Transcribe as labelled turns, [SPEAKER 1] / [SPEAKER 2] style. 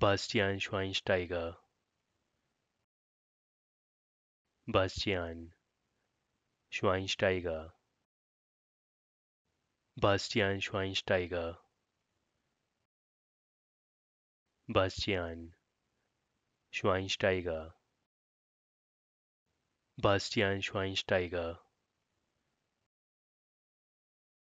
[SPEAKER 1] Bastian Schweinsteiger
[SPEAKER 2] Bastian Schweinsteiger Bastian Schweinsteiger Bastian Schweinsteiger Bastian Schweinsteiger